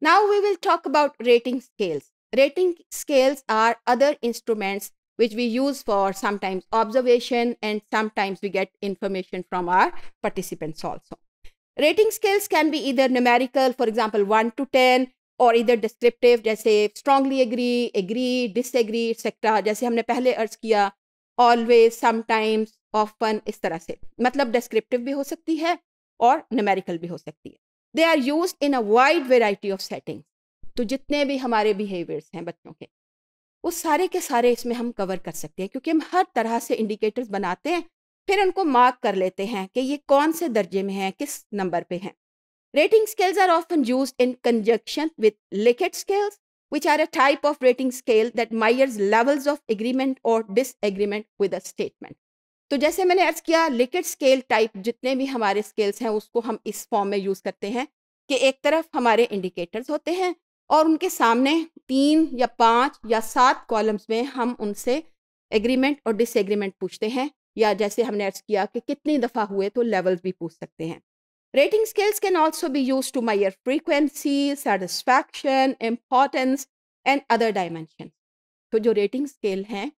Now we will talk about rating scales. Rating scales are other instruments which we use for sometimes observation and sometimes we get information from our participants also. Rating scales can be either numerical, for example, 1 to 10, or either descriptive, जैसे strongly agree, agree, disagree, etc. जैसे हमने पहले अर्ज किया always, sometimes, often, इस तरह से मतलब descriptive भी हो सकती है और numerical भी हो सकती है they are use in a wide variety of setting तो जितने भी हमारे बिहेवियर्स हैं बच्चों के वो सारे के सारे इसमें हम कवर कर सकते हैं क्योंकि हम हर तरह से इंडिकेटर्स बनाते हैं फिर उनको मार्क कर लेते हैं कि ये कौन से दर्जे में हैं किस नंबर पे हैं rating scales are often use in conjunction with Likert scales which are a type of rating scale that levels of agreement और disagreement with a statement तो जैसे मैंने अर्ज किया लिकेट स्केल टाइप जितने भी हमारे स्केल्स हैं उसको हम इस फॉर्म में यूज करते हैं कि एक तरफ हमारे इंडिकेटर्स होते हैं और उनके सामने तीन या पाँच या सात कॉलम्स में हम उनसे एग्रीमेंट और डिसएग्रीमेंट पूछते हैं या जैसे हमने अर्ज किया कि कितनी दफ़ा हुए तो लेवल्स भी पूछ सकते हैं rating scales can also be use to measure frequency satisfaction importance and other dimension तो जो रेटिंग स्केल हैं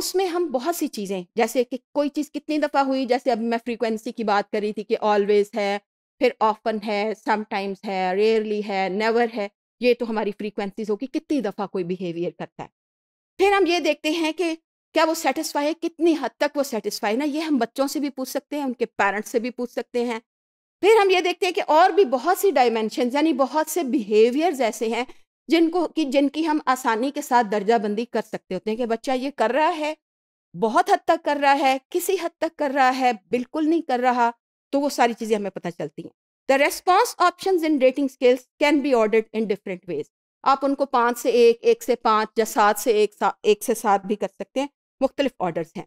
उसमें हम बहुत सी चीज़ें जैसे कि कोई चीज़ कितनी दफ़ा हुई जैसे अब मैं फ्रीक्वेंसी की बात कर रही थी कि ऑलवेज है फिर ऑफन है समटाइम्स है रेयरली है नेवर है ये तो हमारी फ्रीक्वेंसीज होगी कितनी दफ़ा कोई बिहेवियर करता है फिर हम ये देखते हैं कि क्या वो सेटिस्फाई है कितनी हद तक वो सेटिस्फाई ना ये हम बच्चों से भी पूछ सकते हैं उनके पेरेंट्स से भी पूछ सकते हैं फिर हम ये देखते हैं कि और भी बहुत सी डायमेंशन यानी बहुत से बिहेवियर्स ऐसे हैं जिनको कि जिनकी हम आसानी के साथ दर्जा बंदी कर सकते होते हैं कि बच्चा ये कर रहा है बहुत हद तक कर रहा है किसी हद तक कर रहा है बिल्कुल नहीं कर रहा तो वो सारी चीज़ें हमें पता चलती हैं the response option in rating scales can be order in different ways आप उनको पाँच से एक एक से पाँच या सात से एक सा, एक से सात भी कर सकते हैं मुख्तलिफ ऑर्डर हैं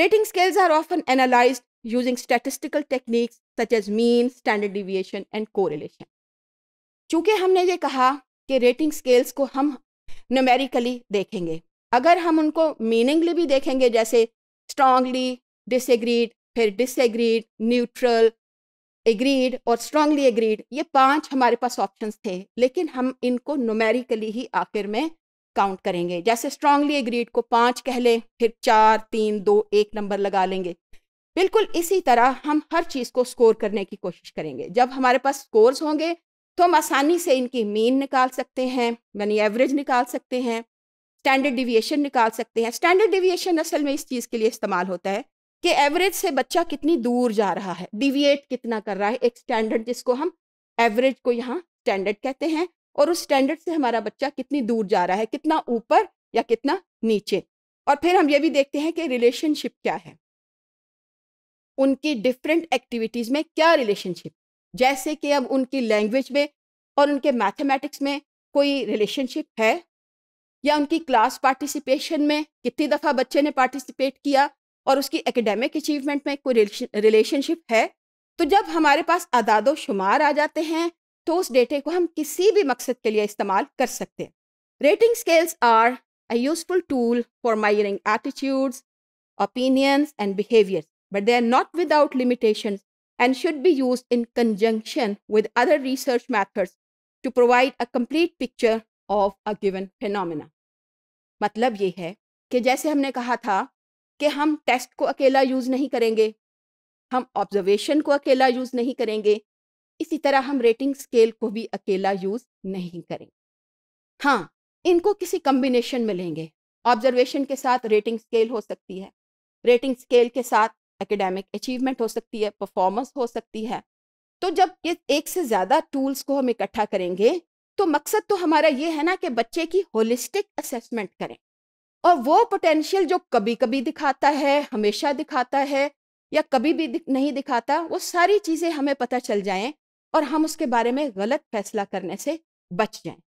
rating scales are often analyze using statistical techniques such as mean standard deviation and relation चूँकि हमने ये कहा कि रेटिंग स्केल्स को हम नमेरिकली देखेंगे अगर हम उनको मीनिंगली भी देखेंगे जैसे स्ट्रांगली डिसग्रीड फिर डिसएग्रीड न्यूट्रल एग्रीड और स्ट्रांगली एग्रीड ये पांच हमारे पास ऑप्शंस थे लेकिन हम इनको नोमेरिकली ही आखिर में काउंट करेंगे जैसे स्ट्रांगली एग्रीड को पाँच कह लें फिर चार तीन दो एक नंबर लगा लेंगे बिल्कुल इसी तरह हम हर चीज़ को स्कोर करने की कोशिश करेंगे जब हमारे पास स्कोर्स होंगे तो हम आसानी से इनकी मीन निकाल सकते हैं यानी एवरेज निकाल सकते हैं स्टैंडर्ड डिविएशन निकाल सकते हैं स्टैंडर्ड डिविएशन असल में इस चीज़ के लिए इस्तेमाल होता है कि एवरेज से बच्चा कितनी दूर जा रहा है डिविएट कितना कर रहा है एक स्टैंडर्ड जिसको हम एवरेज को यहाँ स्टैंडर्ड कहते हैं और उस स्टैंडर्ड से हमारा बच्चा कितनी दूर जा रहा है कितना ऊपर या कितना नीचे और फिर हम ये भी देखते हैं कि रिलेशनशिप क्या है उनकी डिफरेंट एक्टिविटीज़ में क्या रिलेशनशिप जैसे कि अब उनकी लैंग्वेज में और उनके मैथमेटिक्स में कोई रिलेशनशिप है या उनकी क्लास पार्टिसिपेशन में कितनी दफ़ा बच्चे ने पार्टिसिपेट किया और उसकी एकेडमिक अचीवमेंट में कोई रिलेशनशिप है तो जब हमारे पास अदाद शुमार आ जाते हैं तो उस डेटे को हम किसी भी मकसद के लिए इस्तेमाल कर सकते हैं rating scales are a useful tool for measuring attitudes opinions and behaviour but they are not without limitation and should be use in conjunction with other research methods to provide a complete picture of a given phenomena मतलब ये है कि जैसे हमने कहा था कि हम टेस्ट को अकेला यूज़ नहीं करेंगे हम ऑब्जर्वेशन को अकेला यूज़ नहीं करेंगे इसी तरह हम रेटिंग स्केल को भी अकेला यूज़ नहीं करेंगे हाँ इनको किसी कम्बिनेशन में लेंगे ऑब्जर्वेशन के साथ रेटिंग स्केल हो सकती है रेटिंग स्केल के साथ एकेडमिक अचीवमेंट हो सकती है परफॉर्मेंस हो सकती है तो जब ये एक से ज़्यादा टूल्स को हम इकट्ठा करेंगे तो मकसद तो हमारा ये है ना कि बच्चे की होलिस्टिक असेसमेंट करें और वो पोटेंशियल जो कभी कभी दिखाता है हमेशा दिखाता है या कभी भी दिख, नहीं दिखाता वो सारी चीज़ें हमें पता चल जाएं और हम उसके बारे में गलत फैसला करने से बच जाएं